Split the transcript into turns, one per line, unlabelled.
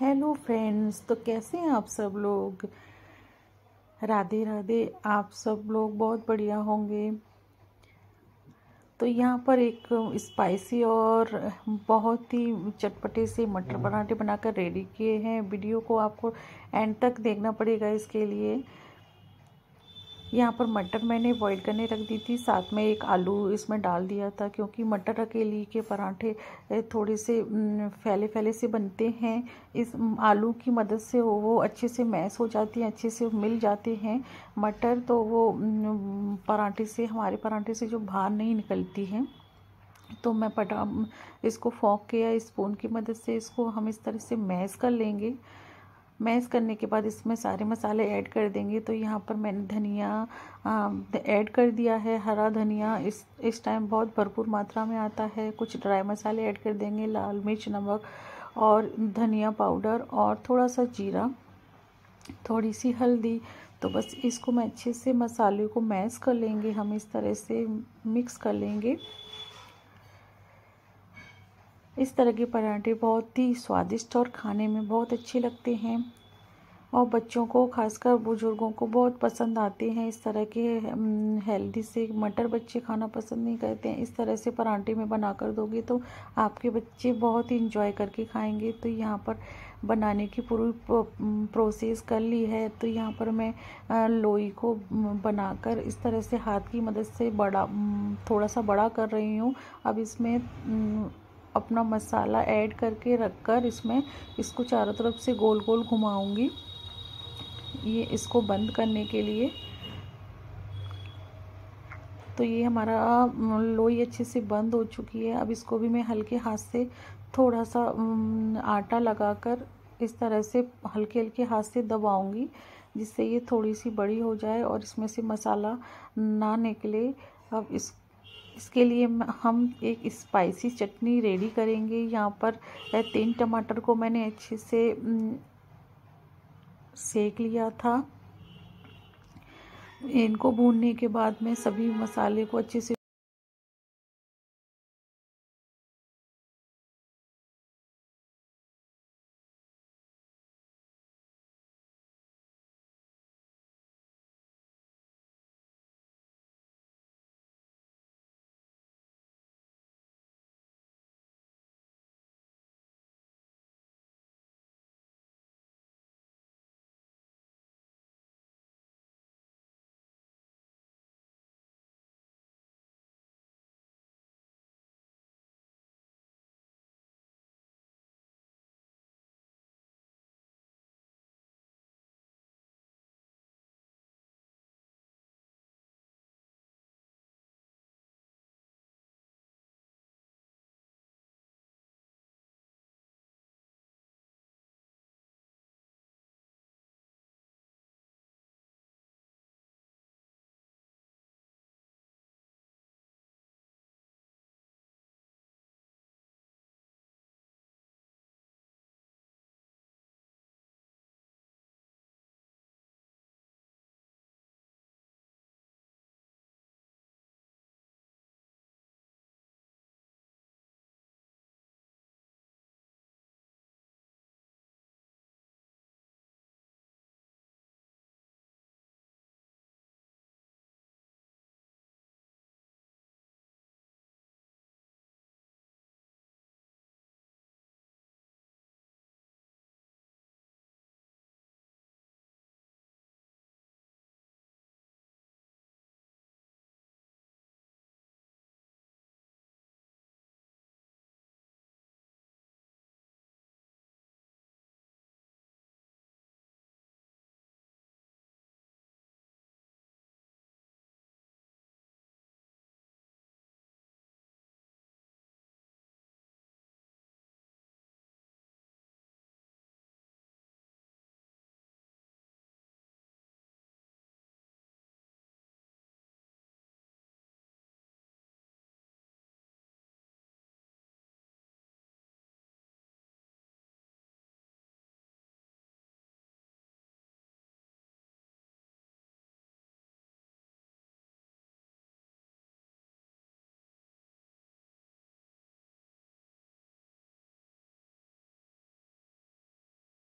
Hello friends तो कैसे हैं आप सब लोग राधे राधे आप सब लोग बहुत बढ़िया होंगे तो यहाँ पर एक स्पाइसी और बहुत ही चटपटे से मटर हम्म। पराठे बनाकर रेडी किए हैं वीडियो को आपको एंड तक देखना पड़ेगा इसके लिए यहाँ पर मटर मैंने बॉईल करने रख दी थी साथ में एक आलू इसमें डाल दिया था क्योंकि मटर अकेली के पराठे थोड़े से फैले फैले से बनते हैं इस आलू की मदद से वो अच्छे से मैस हो जाती हैं अच्छे से मिल जाते हैं मटर तो वो पराठे से हमारे पराठे से जो बाहर नहीं निकलती हैं तो मैं पटा इसको फोंक के या स्पून की मदद से इसको हम इस तरह से मैस कर लेंगे मैश करने के बाद इसमें सारे मसाले ऐड कर देंगे तो यहाँ पर मैंने धनिया ऐड कर दिया है हरा धनिया इस इस टाइम बहुत भरपूर मात्रा में आता है कुछ ड्राई मसाले ऐड कर देंगे लाल मिर्च नमक और धनिया पाउडर और थोड़ा सा जीरा थोड़ी सी हल्दी तो बस इसको मैं अच्छे से मसाले को मैश कर लेंगे हम इस तरह से मिक्स कर लेंगे इस तरह के पराठे बहुत ही स्वादिष्ट और खाने में बहुत अच्छे लगते हैं और बच्चों को खासकर बुज़ुर्गों को बहुत पसंद आते हैं इस तरह के हेल्दी से मटर बच्चे खाना पसंद नहीं करते हैं इस तरह से परांठे में बना कर दोगे तो आपके बच्चे बहुत ही इंजॉय करके खाएंगे तो यहाँ पर बनाने की पूरी प्रोसेस कर ली है तो यहाँ पर मैं लोई को बनाकर इस तरह से हाथ की मदद से बड़ा थोड़ा सा बड़ा कर रही हूँ अब इसमें अपना मसाला ऐड करके रखकर इसमें इसको चारों तरफ से गोल गोल घुमाऊंगी ये इसको बंद करने के लिए तो ये हमारा लोई अच्छे से बंद हो चुकी है अब इसको भी मैं हल्के हाथ से थोड़ा सा आटा लगाकर इस तरह से हल्के हल्के हाथ से दबाऊंगी जिससे ये थोड़ी सी बड़ी हो जाए और इसमें से मसाला ना निकले अब इस इसके लिए हम एक स्पाइसी चटनी रेडी करेंगे यहाँ पर तीन टमाटर को मैंने अच्छे से सेक लिया था इनको भूनने के बाद मैं सभी मसाले को अच्छे से